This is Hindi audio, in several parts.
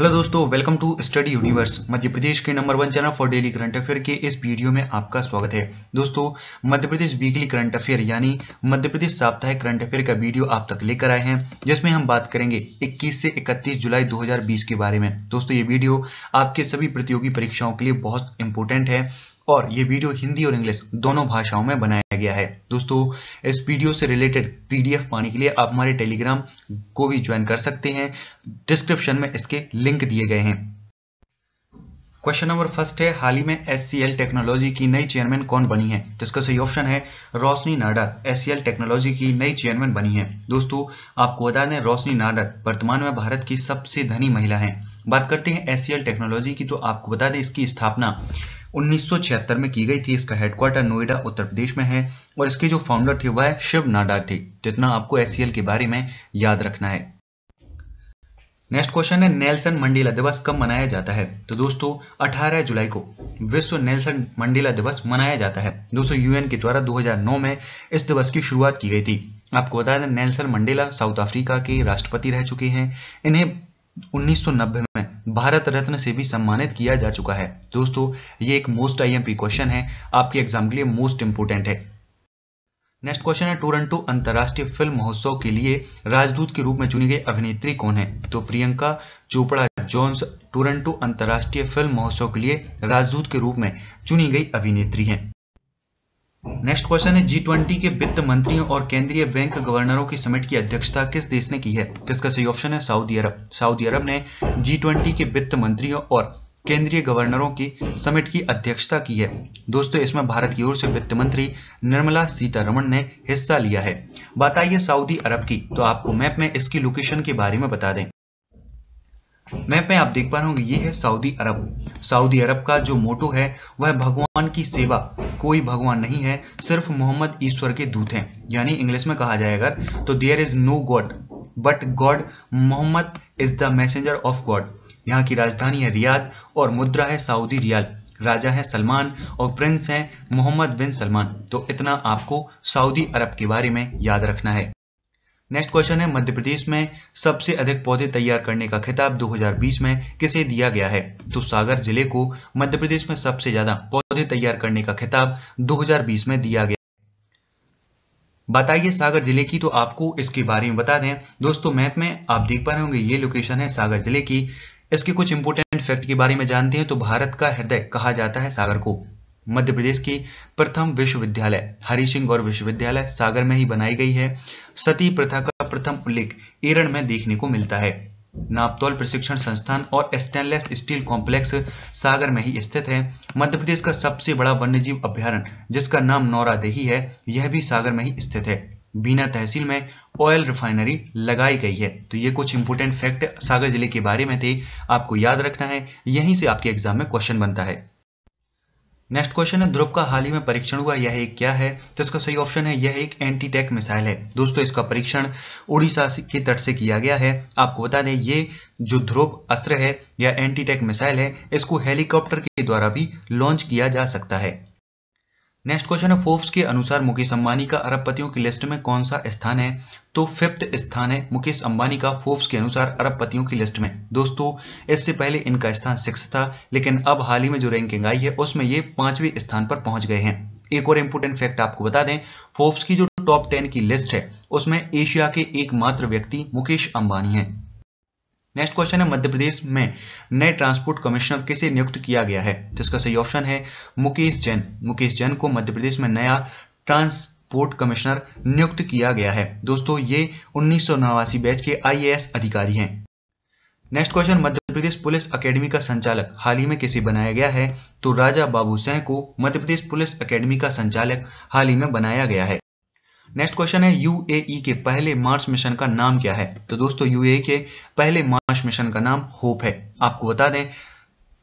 हेलो दोस्तों welcome to study universe Madhya Pradesh के number one channel for daily current affair के इस वीडियो में आपका स्वागत है दोस्तों Madhya Pradesh weekly current affair यानी मध्य प्रदेश साप्ताहिक करंट अफेयर का वीडियो आप तक लेकर आए हैं जिसमें हम बात करेंगे 21 से 31 जुलाई 2020 के बारे में दोस्तों ये वीडियो आपके सभी प्रतियोगी परीक्षाओं के लिए बहुत इंपॉर्टेंट है और ये वीडियो हिंदी और इंग्लिश दोनों भाषाओं में बनाया गया है दोस्तों इस वीडियो से रिलेटेड पीडीएफ पाने के लिए आप हमारे टेलीग्राम को भी ज्वाइन कर सकते हैं डिस्क्रिप्शन में इसके लिंक दिए गए हैं क्वेश्चन नंबर फर्स्ट है हाल ही में एस टेक्नोलॉजी की नई चेयरमैन कौन बनी है जिसका सही ऑप्शन है रोशनी नाडर एस टेक्नोलॉजी की नई चेयरमैन बनी है दोस्तों आपको बता दें रोशनी नाडर वर्तमान में भारत की सबसे धनी महिला है बात करते हैं एस टेक्नोलॉजी की तो आपको बता दें इसकी स्थापना 1976 में की गई थी इसका हेडक्वार्टर नोएडा उत्तर प्रदेश में है और इसके जो फाउंडर थे वह शिव नाडार थे जितना आपको एस के बारे में याद रखना है नेक्स्ट क्वेश्चन है नेल्सन मंडेला दिवस कब मनाया जाता है तो दोस्तों 18 जुलाई को विश्व नेल्सन मंडेला दिवस मनाया जाता है दोस्तों यूएन के द्वारा 2009 में इस दिवस की शुरुआत की गई थी आपको बता दें नेल्सन मंडेला साउथ अफ्रीका के राष्ट्रपति रह चुके हैं इन्हें 1990 में भारत रत्न से भी सम्मानित किया जा चुका है दोस्तों ये एक मोस्ट आईएमपी क्वेश्चन है आपके एग्जाम के लिए मोस्ट इंपोर्टेंट है नेक्स्ट क्वेश्चन है टोरंटो अंतर्राष्ट्रीय फिल्म तो महोत्सव के लिए राजदूत के रूप में चुनी गई अभिनेत्री कौन है तो प्रियंका चोपड़ा जोन्स टोरंटो अंतर्राष्ट्रीय फिल्म महोत्सव के लिए राजदूत के रूप में चुनी गई अभिनेत्री है नेक्स्ट क्वेश्चन है जी ट्वेंटी के वित्त मंत्रियों और केंद्रीय बैंक गवर्नरों की समिट की अध्यक्षता किस देश ने की है तो इसका सही ऑप्शन है सऊदी अरब सऊदी अरब ने जी ट्वेंटी के वित्त मंत्रियों और केंद्रीय गवर्नरों की समिट की अध्यक्षता की है दोस्तों इसमें भारत की ओर से वित्त मंत्री निर्मला सीतारमण ने हिस्सा लिया है बात सऊदी अरब की तो आपको मैप में इसकी लोकेशन के बारे में बता दें मैप में आप देख पा रहे होंगे ये है सऊदी अरब सऊदी अरब का जो मोटो है वह भगवान की सेवा कोई भगवान नहीं है सिर्फ मोहम्मद ईश्वर के दूत हैं यानी इंग्लिश में कहा जाएगा तो there is no God but God Muhammad is the messenger of God यहाँ की राजधानी है रियाद और मुद्रा है सऊदी रियाल राजा है सलमान और प्रिंस है मोहम्मद बिन सलमान तो इतना आपको सऊदी अरब के बारे में याद रखना है नेक्स्ट क्वेश्चन है मध्य प्रदेश में सबसे अधिक पौधे तैयार करने का खिताब 2020 में किसे दिया गया है तो सागर जिले को मध्य प्रदेश में सबसे ज्यादा पौधे तैयार करने का खिताब 2020 में दिया गया बताइए सागर जिले की तो आपको इसके बारे में बता दें दोस्तों मैप में आप देख पा रहे होंगे ये लोकेशन है सागर जिले की इसके कुछ इंपोर्टेंट फैक्ट के बारे में जानते हैं तो भारत का हृदय कहा जाता है सागर को मध्य प्रदेश की प्रथम विश्वविद्यालय हरि सिंह गौर विश्वविद्यालय सागर में ही बनाई गई है सती प्रथा का प्रथम उल्लेख एरण में देखने को मिलता है नापतौल प्रशिक्षण संस्थान और स्टेनलेस स्टील कॉम्प्लेक्स सागर में ही स्थित है मध्य प्रदेश का सबसे बड़ा वन्यजीव अभ्यारण्य जिसका नाम नौरा देही है यह भी सागर में ही स्थित है बीना तहसील में ऑयल रिफाइनरी लगाई गई है तो ये कुछ इंपोर्टेंट फैक्ट सागर जिले के बारे में थे आपको याद रखना है यहीं से आपके एग्जाम में क्वेश्चन बनता है नेक्स्ट क्वेश्चन है ध्रुव का हाल ही में परीक्षण हुआ यह एक क्या है तो इसका सही ऑप्शन है यह एक एंटी मिसाइल है दोस्तों इसका परीक्षण उड़ीसा के तट से किया गया है आपको बता दें ये जो ध्रुव अस्त्र है या एंटी मिसाइल है इसको हेलीकॉप्टर के द्वारा भी लॉन्च किया जा सकता है नेक्स्ट क्वेश्चन है फोर्ब्स के अनुसार मुकेश अंबानी का अरबपतियों की लिस्ट में कौन सा स्थान है तो फिफ्थ स्थान है मुकेश अंबानी का फोर्ब्स के अनुसार अरबपतियों की लिस्ट में दोस्तों इससे पहले इनका स्थान सिक्स था लेकिन अब हाल ही में जो रैंकिंग आई है उसमें ये पांचवें स्थान पर पहुंच गए हैं एक और इंपोर्टेंट फैक्ट आपको बता दें फोर्ब्स की जो टॉप टेन की लिस्ट है उसमें एशिया के एकमात्र व्यक्ति मुकेश अंबानी है नेक्स्ट क्वेश्चन है मध्य प्रदेश में नए ट्रांसपोर्ट कमिश्नर किसे नियुक्त किया गया है जिसका सही ऑप्शन है मुकेश जैन मुकेश जैन को मध्य प्रदेश में नया ट्रांसपोर्ट कमिश्नर नियुक्त किया गया है दोस्तों ये उन्नीस बैच के आई अधिकारी हैं next question Madhya Pradesh police academy का संचालक हाल ही में किसे बनाया गया है तो राजा बाबू सिंह को मध्य प्रदेश पुलिस अकेडमी का संचालक हाल ही में बनाया गया है नेक्स्ट क्वेश्चन है यूएई e के पहले मार्स मिशन का नाम क्या है तो दोस्तों यूएई e के पहले मार्स मिशन का नाम होप है आपको बता दें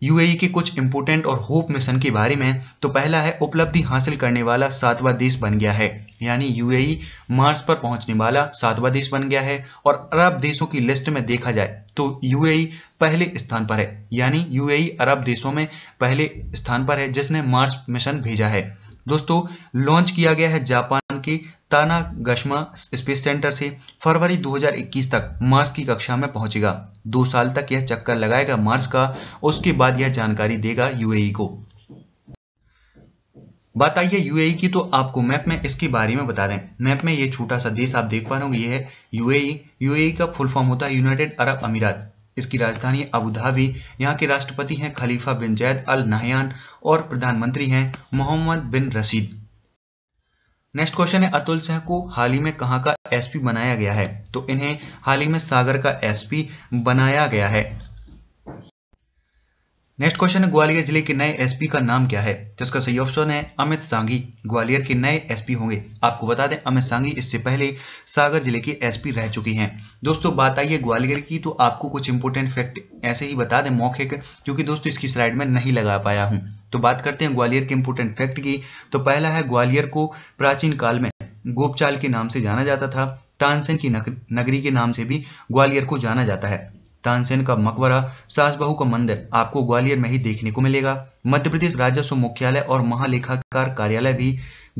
यूएई e के कुछ इंपोर्टेंट और होप मिशन के बारे में तो पहला है उपलब्धि हासिल करने वाला सातवां देश बन गया है यानी यूएई मार्स पर पहुंचने वाला सातवां देश बन गया है और अरब देशों की लिस्ट में देखा जाए तो यूएई पहले स्थान पर है यानी यूएई अरब देशों में पहले स्थान पर है जिसने मार्स मिशन भेजा है दोस्तों लॉन्च किया गया है जापान की ताना गश्मा स्पेस सेंटर से फरवरी 2021 तक मार्स की कक्षा में पहुंचेगा दो साल तक यह चक्कर लगाएगा मार्स का उसके बाद यह जानकारी देगा यूएई को बात आई है यूएई की तो आपको मैप में इसके बारे में बता दें मैप में ये छोटा सा देश आप देख पा रहे ये है यूएई यूएई का फुल फॉर्म होता है यूनाइटेड अरब अमीरात इसकी राजधानी अबुधाबी यहाँ के राष्ट्रपति हैं खलीफा बिन जैद अल नाहयान और प्रधानमंत्री हैं Mohammed bin Rashid next question है अतुल सिंह को हाल ही में कहा का एसपी बनाया गया है तो इन्हें हाल ही में सागर का एसपी बनाया गया है नेक्स्ट क्वेश्चन है ग्वालियर जिले के नए एसपी का नाम क्या है जिसका सही ऑप्शन है अमित सांगी ग्वालियर के नए एसपी होंगे आपको बता दें अमित सांगी इससे पहले सागर जिले के एसपी रह चुकी हैं दोस्तों बात आई है ग्वालियर की तो आपको कुछ इंपोर्टेंट फैक्ट ऐसे ही बता दें मौखिक क्योंकि दोस्तों इसकी स्लाइड में नहीं लगा पाया हूं तो बात करते हैं ग्वालियर के इंपोर्टेंट फैक्ट की तो पहला है ग्वालियर को प्राचीन काल में गोपचाल के नाम से जाना जाता था तानसेन की नगरी के नाम से भी ग्वालियर को जाना जाता है तानसेन का मकबरा सास का मंदिर आपको ग्वालियर में ही देखने को मिलेगा मध्य प्रदेश राजस्व मुख्यालय और महालेखाकार कार्यालय भी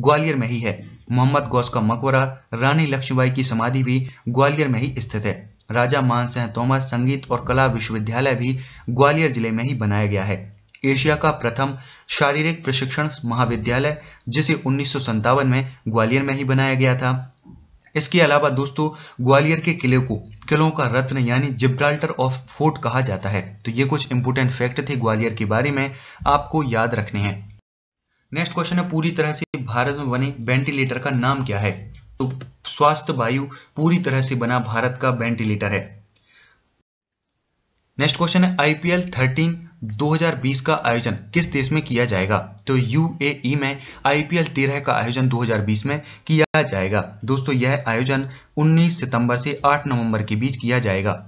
ग्वालियर में ही है मोहम्मद गौस का मकबरा रानी लक्ष्मीबाई की समाधि भी ग्वालियर में ही स्थित है राजा मानसिंह तोमर संगीत और कला विश्वविद्यालय भी ग्वालियर जिले में ही बनाया गया है एशिया का प्रथम शारीरिक प्रशिक्षण महाविद्यालय जिसे उन्नीस में ग्वालियर में ही बनाया गया था इसके अलावा दोस्तों ग्वालियर के किले को किलों का रत्न यानी जिब्राल्टर ऑफ फोर्ट कहा जाता है तो ये कुछ इंपोर्टेंट फैक्ट थे ग्वालियर के बारे में आपको याद रखने हैं नेक्स्ट क्वेश्चन है पूरी तरह से भारत में बने वेंटिलेटर का नाम क्या है तो स्वास्थ्य वायु पूरी तरह से बना भारत का वेंटिलेटर है नेक्स्ट क्वेश्चन है आईपीएल थर्टीन 2020 का आयोजन किस देश में किया जाएगा तो यूएई में आईपीएल 13 का आयोजन 2020 में किया जाएगा दोस्तों यह आयोजन 19 सितंबर से 8 नवंबर के बीच किया जाएगा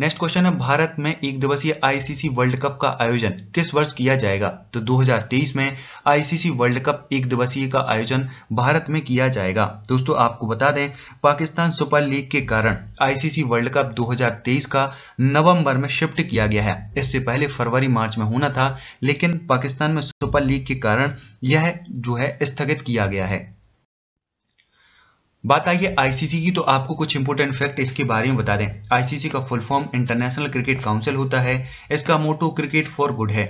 नेक्स्ट क्वेश्चन है भारत में एक दिवसीय आईसीसी वर्ल्ड कप का आयोजन किस वर्ष किया जाएगा तो 2023 में आईसीसी वर्ल्ड कप एक दिवसीय का आयोजन भारत में किया जाएगा दोस्तों आपको बता दें पाकिस्तान सुपर लीग के कारण आईसीसी वर्ल्ड कप 2023 का नवंबर में शिफ्ट किया गया है इससे पहले फरवरी मार्च में होना था लेकिन पाकिस्तान में सुपर लीग के कारण यह जो है स्थगित किया गया है बात आई है आईसीसी की तो आपको कुछ इंपोर्टेंट फैक्ट इसके बारे में बता दें आईसीसी का full form international cricket council होता है इसका मोटो क्रिकेट फॉर गुड है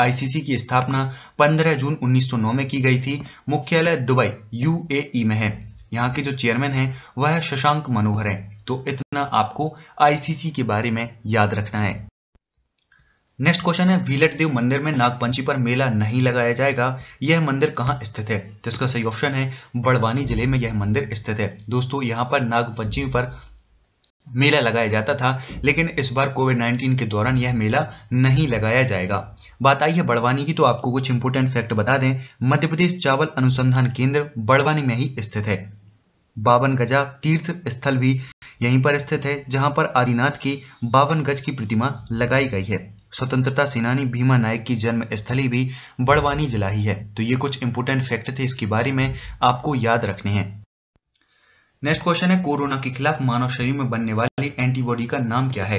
आईसीसी की स्थापना 15 जून 1909 में की गई थी मुख्यालय दुबई यूएई e में है यहाँ के जो चेयरमैन हैं वह शशांक मनोहर हैं तो इतना आपको आईसीसी के बारे में याद रखना है नेक्स्ट क्वेश्चन है वीलट देव मंदिर में नागपंची पर मेला नहीं लगाया जाएगा यह मंदिर कहाँ स्थित है तो इसका सही ऑप्शन है बड़वानी जिले में यह मंदिर स्थित है दोस्तों यहाँ पर नागपंचमी पर मेला लगाया जाता था लेकिन इस बार कोविड 19 के दौरान यह मेला नहीं लगाया जाएगा बात आई है बड़वानी की तो आपको कुछ इंपोर्टेंट फैक्ट बता दें मध्य प्रदेश चावल अनुसंधान केंद्र बड़वानी में ही स्थित है बावन गजा तीर्थ स्थल भी यहीं पर स्थित है जहां पर आदिनाथ की बावन गज की प्रतिमा लगाई गई है स्वतंत्रता सेनानी भीमा नायक की जन्म स्थली भी बड़वानी जिला ही है तो ये कुछ इंपोर्टेंट फैक्ट थे इसके बारे में आपको याद रखने हैं नेक्स्ट क्वेश्चन है कोरोना के खिलाफ मानव शरीर में बनने वाली एंटीबॉडी का नाम क्या है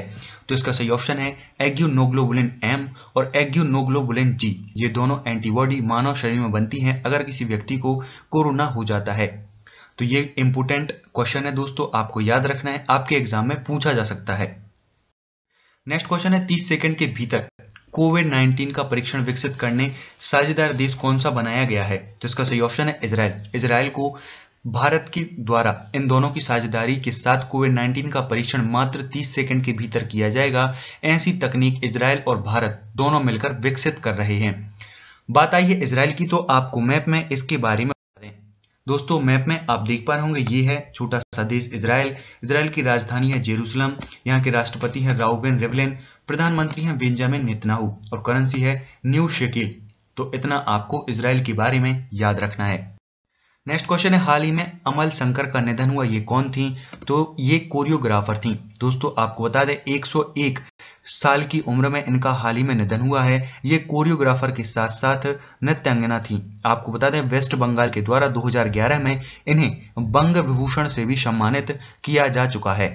तो इसका सही ऑप्शन है एग्यूनोग्लोबुलिन एम और एग्यूनोग्लोबुलिन जी ये दोनों एंटीबॉडी मानव शरीर में बनती हैं अगर किसी व्यक्ति को कोरोना हो जाता है तो ये इंपोर्टेंट क्वेश्चन है दोस्तों आपको याद रखना है आपके एग्जाम में पूछा जा सकता है नेक्स्ट क्वेश्चन है तीस सेकंड के भीतर कोविड 19 का परीक्षण विकसित करने साझेदार देश कौन सा बनाया गया है जिसका तो सही ऑप्शन है इसराइल इसराइल को भारत के द्वारा इन दोनों की साझेदारी के साथ कोविड 19 का परीक्षण मात्र 30 सेकंड के भीतर किया जाएगा ऐसी तकनीक इसराइल और भारत दोनों मिलकर विकसित कर रहे हैं बात आई है इसराइल की तो आपको मैप में इसके बारे में दोस्तों मैप में आप देख पा रहे होंगे ये है छोटा सा देश इसराइल इसराइल की राजधानी है जेरूसलम यहाँ के राष्ट्रपति हैं राउबेन रेवलेन प्रधानमंत्री हैं बेंजामिन नेतनाहू और करेंसी है न्यू शेकिल तो इतना आपको इसराइल के बारे में याद रखना है नेक्स्ट क्वेश्चन है हाल ही में अमल शंकर का निधन हुआ ये कौन थी तो ये कोरियोग्राफर थी दोस्तों आपको बता दें 101 साल की उम्र में इनका हाल ही में निधन हुआ है ये कोरियोग्राफर के साथ साथ नृत्यांगना थी आपको बता दें वेस्ट बंगाल के द्वारा 2011 में इन्हें बंग विभूषण से भी सम्मानित किया जा चुका है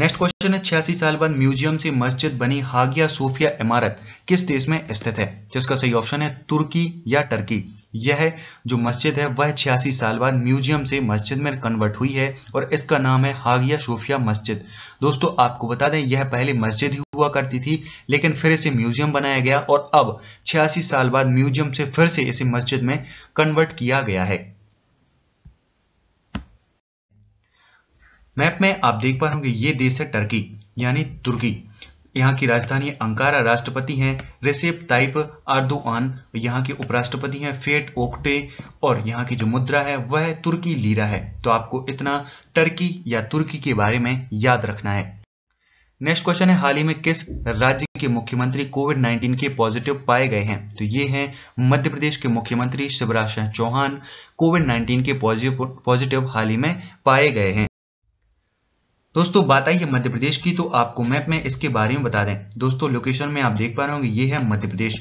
नेक्स्ट क्वेश्चन है छियासी साल बाद म्यूजियम से मस्जिद बनी हागिया सोफिया इमारत किस देश में स्थित है जिसका सही ऑप्शन है तुर्की या टर्की यह जो मस्जिद है वह छियासी साल बाद म्यूजियम से मस्जिद में कन्वर्ट हुई है और इसका नाम है हागिया सोफिया मस्जिद दोस्तों आपको बता दें यह पहले मस्जिद ही हुआ करती थी लेकिन फिर इसे म्यूजियम बनाया गया और अब छियासी साल बाद म्यूजियम से फिर से इसे मस्जिद में कन्वर्ट किया गया है मैप में आप देख पा रहे होंगे ये देश है टर्की यानी तुर्की यहाँ की राजधानी अंकारा राष्ट्रपति हैं रेसेप ताइप आर्दुआन यहाँ के उपराष्ट्रपति हैं फेट ओकटे और यहाँ की जो मुद्रा है वह है तुर्की लीरा है तो आपको इतना टर्की या तुर्की के बारे में याद रखना है नेक्स्ट क्वेश्चन है हाल ही में किस राज्य के मुख्यमंत्री कोविड 19 के पॉजिटिव पाए गए हैं तो ये हैं मध्य प्रदेश के मुख्यमंत्री शिवराज सिंह चौहान कोविड 19 के पॉजिटिव हाल ही में पाए गए हैं दोस्तों बात आई है मध्य प्रदेश की तो आपको मैप में इसके बारे में बता दें दोस्तों लोकेशन में आप देख पा रहे होंगे ये है मध्य प्रदेश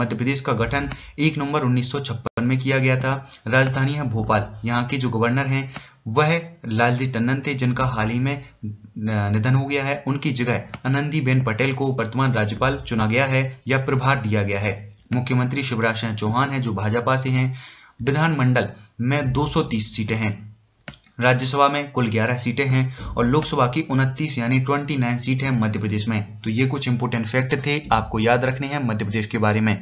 मध्य प्रदेश का गठन 1 नवंबर 1956 में किया गया था राजधानी है भोपाल यहाँ के जो गवर्नर हैं वह लालजी टंडन थे जिनका हाल ही में निधन हो गया है उनकी जगह बेन पटेल को वर्तमान राज्यपाल चुना गया है या प्रभार दिया गया है मुख्यमंत्री शिवराज सिंह चौहान है जो भाजपा से है विधानमंडल में दो सीटें हैं राज्यसभा में कुल 11 सीटें हैं और लोकसभा की उनतीस यानी 29 सीट है मध्य प्रदेश में तो ये कुछ इंपोर्टेंट फैक्ट थे आपको याद रखने हैं मध्य प्रदेश के बारे में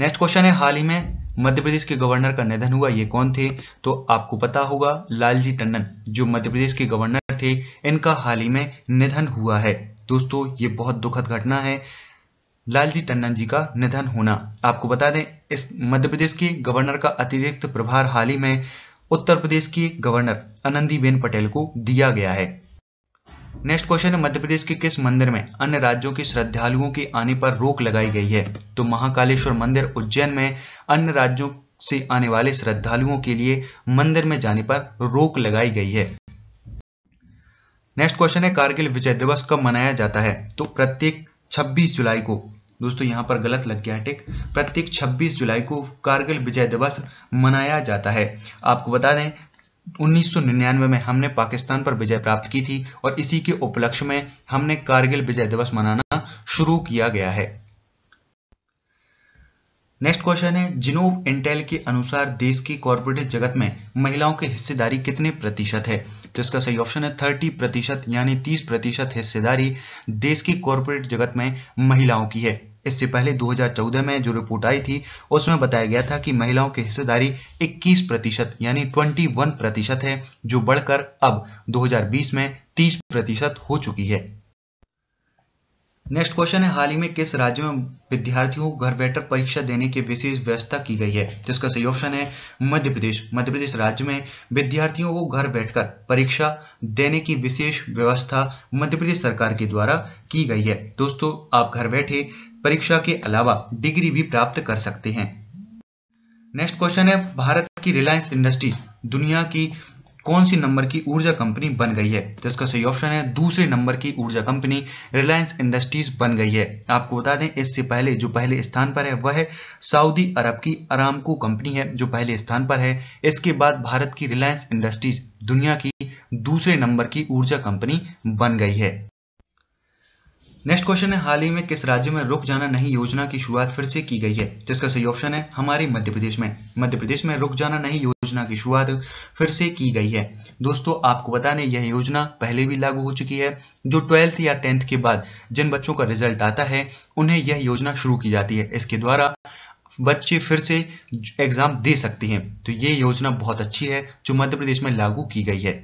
नेक्स्ट क्वेश्चन है हाल ही में मध्य प्रदेश के गवर्नर का निधन हुआ ये कौन थे तो आपको पता होगा लालजी टंडन जो मध्य प्रदेश के गवर्नर थे इनका हाल ही में निधन हुआ है दोस्तों ये बहुत दुखद घटना है लालजी टंडन जी का निधन होना आपको बता दें इस मध्य प्रदेश के गवर्नर का अतिरिक्त प्रभार हाल ही में उत्तर प्रदेश की गवर्नर आनंदीबेन पटेल को दिया गया है नेक्स्ट क्वेश्चन है मध्य प्रदेश के किस मंदिर में अन्य राज्यों के श्रद्धालुओं के आने पर रोक लगाई गई है तो महाकालेश्वर मंदिर उज्जैन में अन्य राज्यों से आने वाले श्रद्धालुओं के लिए मंदिर में जाने पर रोक लगाई गई है नेक्स्ट क्वेश्चन है कारगिल विजय दिवस कब मनाया जाता है तो प्रत्येक 26 जुलाई को दोस्तों यहाँ पर गलत लग गया टेक प्रत्येक 26 जुलाई को कारगिल विजय दिवस मनाया जाता है आपको बता दें 1999 में हमने पाकिस्तान पर विजय प्राप्त की थी और इसी के उपलक्ष्य में हमने कारगिल विजय दिवस मनाना शुरू किया गया है नेक्स्ट क्वेश्चन है जिनोव इंटेल के अनुसार देश की कॉर्पोरेट जगत में महिलाओं की हिस्सेदारी कितने प्रतिशत है तो इसका सही ऑप्शन है थर्टी प्रतिशत यानी तीस प्रतिशत हिस्सेदारी देश की कॉर्पोरेट जगत में महिलाओं की है इससे पहले 2014 में जो रिपोर्ट आई थी उसमें बताया गया था कि महिलाओं की हिस्सेदारी 21 प्रतिशत यानी 21 प्रतिशत है जो बढ़कर अब 2020 में 30 प्रतिशत हो चुकी है नेक्स्ट क्वेश्चन है हाल ही में किस राज्य में विद्यार्थियों को घर बैठकर परीक्षा देने की विशेष व्यवस्था की गई है जिसका सही ऑप्शन है मध्य प्रदेश मध्य प्रदेश राज्य में विद्यार्थियों को घर बैठकर परीक्षा देने की विशेष व्यवस्था मध्य प्रदेश सरकार के द्वारा की गई है दोस्तों आप घर बैठे परीक्षा के अलावा डिग्री भी प्राप्त कर सकते हैं नेक्स्ट क्वेश्चन है भारत की रिलायंस इंडस्ट्रीज दुनिया की कौन सी नंबर की ऊर्जा कंपनी बन गई है जिसका सही ऑप्शन है दूसरे नंबर की ऊर्जा कंपनी रिलायंस इंडस्ट्रीज बन गई है आपको बता दें इससे पहले जो पहले स्थान पर है वह है सऊदी अरब की अरामको कंपनी है जो पहले स्थान पर है इसके बाद भारत की रिलायंस इंडस्ट्रीज दुनिया की दूसरे नंबर की ऊर्जा कंपनी बन गई है नेक्स्ट क्वेश्चन है हाल ही में किस राज्य में रुक जाना नहीं योजना की शुरुआत फिर से की गई है जिसका सही ऑप्शन है हमारे मध्य प्रदेश में मध्य प्रदेश में रुक जाना नहीं योजना की शुरुआत फिर से की गई है दोस्तों आपको बता दें यह योजना पहले भी लागू हो चुकी है जो ट्वेल्थ या टेंथ के बाद जिन बच्चों का रिजल्ट आता है उन्हें यह योजना शुरू की जाती है इसके द्वारा बच्चे फिर से एग्जाम दे सकते हैं तो ये योजना बहुत अच्छी है जो मध्य प्रदेश में लागू की गई है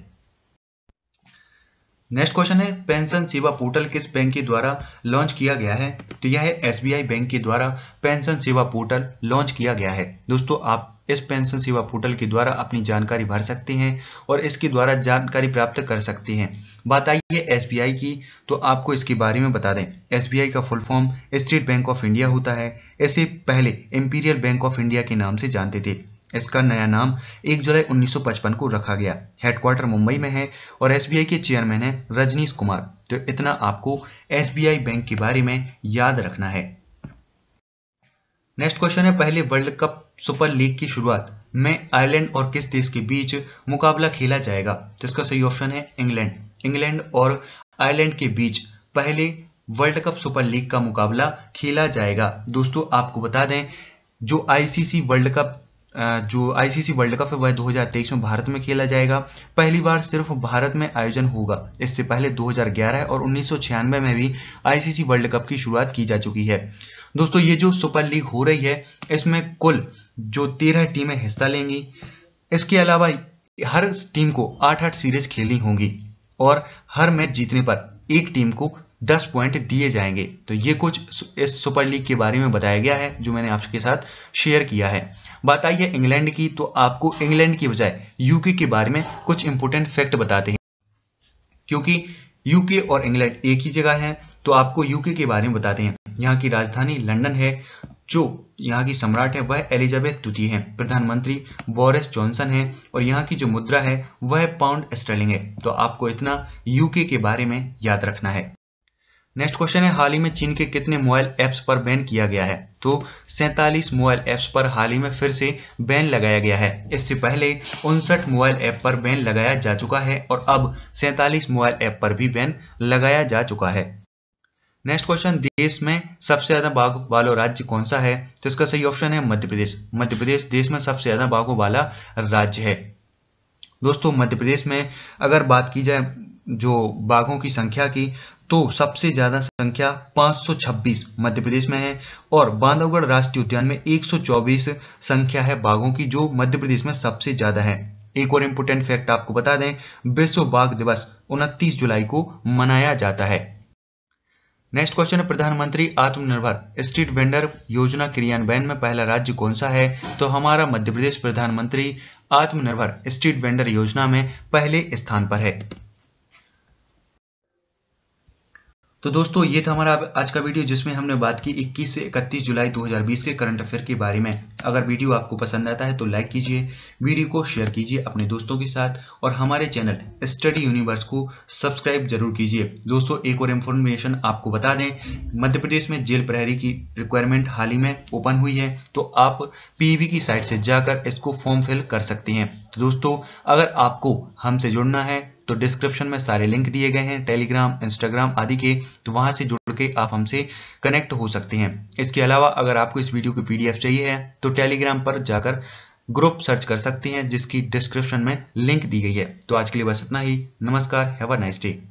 नेक्स्ट क्वेश्चन है पेंशन सेवा पोर्टल किस बैंक के द्वारा लॉन्च किया गया है तो यह है एसबीआई बैंक के द्वारा पेंशन सेवा पोर्टल लॉन्च किया गया है दोस्तों आप इस पेंशन सेवा पोर्टल के द्वारा अपनी जानकारी भर सकते हैं और इसके द्वारा जानकारी प्राप्त कर सकते हैं बात आई है एस की तो आपको इसके बारे में बता दें एस का full form state bank of India होता है इसे पहले इंपीरियल बैंक ऑफ इंडिया के नाम से जानते थे इसका नया नाम 1 जुलाई 1955 को रखा गया हेडक्वार्टर मुंबई में है और एसबीआई के चेयरमैन है रजनीश कुमार तो इतना आपको एसबीआई बैंक के बारे में याद रखना है नेक्स्ट क्वेश्चन है पहले वर्ल्ड कप सुपर लीग की शुरुआत में आयरलैंड और किस देश के बीच मुकाबला खेला जाएगा जिसका तो सही ऑप्शन है इंग्लैंड इंग्लैंड और आयरलैंड के बीच पहले वर्ल्ड कप सुपर लीग का मुकाबला खेला जाएगा दोस्तों आपको बता दें जो आईसीसी वर्ल्ड कप जो आईसीसी वर्ल्ड कप है वह 2023 में भारत में खेला जाएगा पहली बार सिर्फ भारत में आयोजन होगा इससे पहले 2011 और उन्नीस में भी आईसीसी वर्ल्ड कप की शुरुआत की जा चुकी है दोस्तों ये जो सुपर लीग हो रही है इसमें कुल जो तेरह टीमें हिस्सा लेंगी इसके अलावा हर टीम को आठ आठ सीरीज खेलनी होंगी और हर मैच जीतने पर एक टीम को दस पॉइंट दिए जाएंगे तो ये कुछ इस सुपर लीग के बारे में बताया गया है जो मैंने आपके साथ शेयर किया है बात आई है इंग्लैंड की तो आपको इंग्लैंड की बजाय यूके के बारे में कुछ इंपोर्टेंट फैक्ट बताते हैं क्योंकि यूके और इंग्लैंड एक ही जगह है तो आपको यूके के बारे में बताते हैं यहाँ की राजधानी लंदन है जो यहाँ की सम्राट है वह एलिजाबेथ द्वितीय है प्रधानमंत्री बोरिस जॉनसन है और यहाँ की जो मुद्रा है वह पाउंड स्टर्लिंग है तो आपको इतना यूके के बारे में याद रखना है नेक्स्ट क्वेश्चन है हाल ही में चीन के कितने मोबाइल ऐप्स पर बैन किया गया है तो सैंतालीस मोबाइल ऐप्स पर हाल ही में फिर से बैन लगाया गया है इससे पहले उनसठ मोबाइल ऐप पर बैन लगाया जा चुका है और अब सैंतालीस मोबाइल ऐप पर भी बैन लगाया जा चुका है नेक्स्ट क्वेश्चन देश में सबसे ज्यादा बाघ वाला राज्य कौन सा है तो इसका सही ऑप्शन है मध्य प्रदेश मध्य प्रदेश देश में सबसे ज्यादा बाघों वाला राज्य है दोस्तों मध्य प्रदेश में अगर बात की जाए जो बाघों की संख्या की तो सबसे ज्यादा संख्या 526 मध्य प्रदेश में है और बांधवगढ़ राष्ट्रीय उद्यान में 124 संख्या है बाघों की जो मध्य प्रदेश में सबसे ज्यादा है एक और इम्पोर्टेंट फैक्ट आपको बता दें विश्व बाघ दिवस 29 जुलाई को मनाया जाता है नेक्स्ट क्वेश्चन है प्रधानमंत्री आत्मनिर्भर स्ट्रीट वेंडर योजना क्रियान्वयन में पहला राज्य कौन सा है तो हमारा मध्य प्रदेश प्रधानमंत्री आत्मनिर्भर स्ट्रीट वेंडर योजना में पहले स्थान पर है तो दोस्तों ये था हमारा आज का वीडियो जिसमें हमने बात की 21 से 31 जुलाई 2020 के करंट अफेयर के बारे में अगर वीडियो आपको पसंद आता है तो लाइक कीजिए वीडियो को शेयर कीजिए अपने दोस्तों के साथ और हमारे चैनल स्टडी यूनिवर्स को सब्सक्राइब जरूर कीजिए दोस्तों एक और इन्फॉर्मेशन आपको बता दें मध्य प्रदेश में जेल प्रहरी की रिक्वायरमेंट हाल ही में ओपन हुई है तो आप पीवी e की साइट से जाकर इसको फॉर्म फिल कर सकते हैं तो दोस्तों अगर आपको हमसे जुड़ना है तो डिस्क्रिप्शन में सारे लिंक दिए गए हैं टेलीग्राम इंस्टाग्राम आदि के तो वहां से जुड़ के आप हमसे कनेक्ट हो सकते हैं इसके अलावा अगर आपको इस वीडियो की पीडीएफ चाहिए है तो टेलीग्राम पर जाकर ग्रुप सर्च कर सकते हैं जिसकी डिस्क्रिप्शन में लिंक दी गई है तो आज के लिए बस इतना ही नमस्कार हैव अ नाइस डे